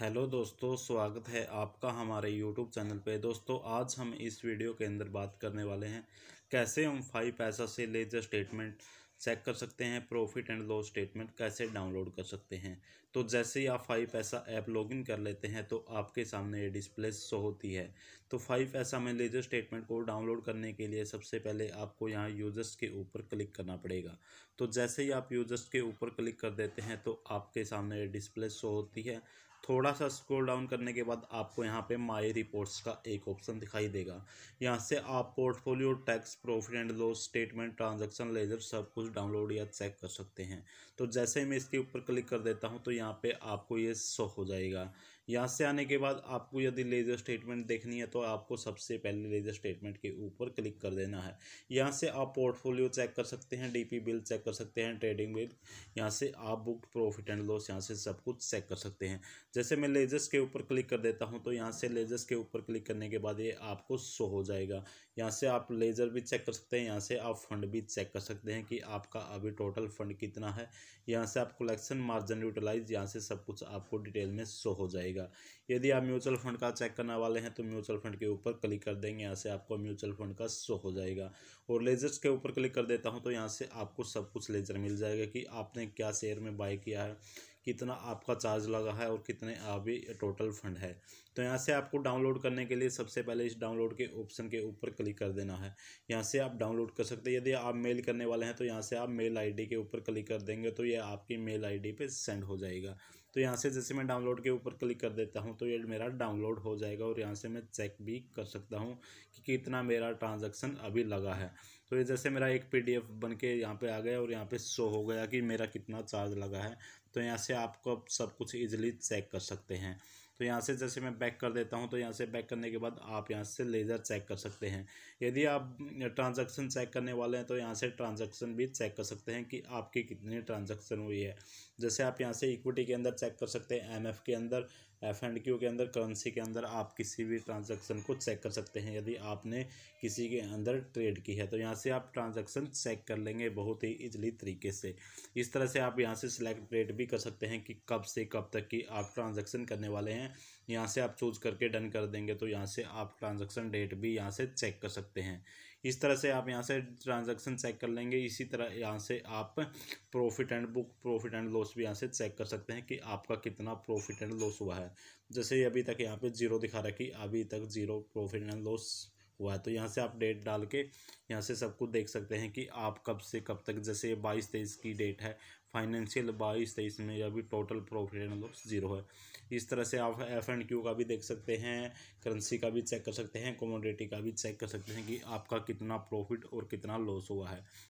hello दोस्तों स्वागत है आपका हमारे यूट्यूब चैनल पे दोस्तों आज हम इस वीडियो के अंदर बात करने वाले हैं कैसे हम फाइव पैसा से लेजर स्टेटमेंट चेक कर सकते हैं प्रॉफिट एंड लॉस स्टेटमेंट कैसे डाउनलोड कर सकते हैं तो जैसे ही आप फाइव पैसा ऐप लॉगिन कर लेते हैं तो आपके सामने ये डिस्प्ले शो होती है तो फाइव पैसा में लेजर स्टेटमेंट को डाउनलोड करने के लिए सबसे पहले आपको यहाँ यूजर्स के ऊपर क्लिक करना पड़ेगा तो जैसे ही आप यूजर्स के ऊपर क्लिक कर देते हैं तो आपके सामने ये डिस्प्ले शो होती है थोड़ा सा स्क्रॉल डाउन करने के बाद आपको यहाँ पे माई रिपोर्ट्स का एक ऑप्शन दिखाई देगा यहाँ से आप portfolio tax profit and loss statement transaction ledger सब कुछ डाउनलोड या चेक कर सकते हैं तो जैसे ही मैं इसके ऊपर क्लिक कर देता हूँ तो यहाँ पे आपको ये शो हो जाएगा यहाँ से आने के बाद आपको यदि लेजर स्टेटमेंट देखनी है तो आपको सबसे पहले लेजर स्टेटमेंट के ऊपर क्लिक कर देना है यहाँ से आप पोर्टफोलियो चेक कर सकते हैं डीपी बिल चेक कर सकते हैं ट्रेडिंग बिल यहाँ से आप बुक प्रॉफिट एंड लॉस यहाँ से सब कुछ चेक कर सकते हैं जैसे मैं लेजर्स के ऊपर क्लिक कर देता हूँ तो यहाँ से लेजर्स के ऊपर क्लिक करने के बाद ये आपको शो हो जाएगा यहाँ से आप लेजर भी चेक कर सकते हैं यहाँ से आप फंड भी चेक कर सकते हैं कि आपका अभी टोटल फंड कितना है यहाँ से आप कलेक्शन मार्जिन यूटिलाइज यहाँ से सब कुछ आपको डिटेल में शो हो जाएगा दीजिएगा यदि आप म्यूचुअल फंड का चेक करने वाले हैं तो म्यूचुअल फंड के ऊपर क्लिक कर देंगे यहाँ से आपको म्यूचुअल फंड का शो हो जाएगा और लेजर्स के ऊपर क्लिक कर देता हूँ तो यहाँ से आपको सब कुछ लेजर मिल जाएगा कि आपने क्या शेयर में बाई किया है कितना आपका चार्ज लगा है और कितने अभी टोटल फंड है तो यहाँ से आपको डाउनलोड करने के लिए सबसे पहले इस डाउनलोड के ऑप्शन के ऊपर क्लिक कर देना है यहाँ से आप डाउनलोड कर सकते हैं यदि आप मेल करने वाले हैं तो यहाँ से आप मेल आईडी के ऊपर क्लिक कर देंगे तो ये आपकी मेल आईडी पे सेंड हो जाएगा तो यहाँ से जैसे मैं डाउनलोड के ऊपर क्लिक कर देता हूँ तो ये मेरा डाउनलोड हो जाएगा और यहाँ से मैं चेक भी कर सकता हूँ कि कितना मेरा ट्रांजेक्शन अभी लगा है तो ये जैसे मेरा एक पीडीएफ बन के यहाँ पर आ गया और यहाँ पर शो हो गया कि मेरा कितना चार्ज लगा है तो यहाँ से आपको सब कुछ ईजिली चेक कर सकते हैं तो यहाँ से जैसे मैं बैक कर देता हूँ तो यहाँ से बैक करने के बाद आप यहाँ से लेज़र चेक कर सकते हैं यदि आप ट्रांजैक्शन चेक करने वाले हैं तो यहाँ से ट्रांजैक्शन भी चेक कर सकते हैं कि आपकी कितनी ट्रांजैक्शन हुई है जैसे आप यहाँ से इक्विटी के अंदर चेक कर सकते हैं एमएफ के अंदर एफ एंड क्यू के अंदर करेंसी के अंदर आप किसी भी ट्रांजैक्शन को चेक कर सकते हैं यदि आपने किसी के अंदर ट्रेड की है तो यहाँ से आप ट्रांजैक्शन चेक कर लेंगे बहुत ही इजली तरीके से इस तरह से आप यहाँ से सिलेक्ट ट्रेड भी कर सकते हैं कि कब से कब तक की आप ट्रांजैक्शन करने वाले हैं यहाँ से आप चूज करके डन कर देंगे तो यहाँ से आप ट्रांजेक्शन डेट भी यहाँ से चेक कर सकते हैं इस तरह से आप यहाँ से ट्रांजैक्शन चेक कर लेंगे इसी तरह यहाँ से आप profit and book profit and loss भी यहाँ से चेक कर सकते हैं कि आपका कितना प्रॉफिट एंड लॉस हुआ है जैसे अभी तक यहाँ पे जीरो दिखा रहा है कि अभी तक जीरो प्रॉफिट एंड लॉस हुआ है तो यहाँ से आप डेट डाल के यहाँ से सब कुछ देख सकते हैं कि आप कब से कब तक जैसे बाईस तेईस की डेट है फाइनेंशियल बाईस तेईस में अभी टोटल प्रॉफिट एंड मतलब लॉस जीरो है इस तरह से आप एफ एंड क्यू का भी देख सकते हैं करेंसी का भी चेक कर सकते हैं कमोडिटी का भी चेक कर सकते हैं कि आपका कितना प्रॉफिट और कितना लॉस हुआ है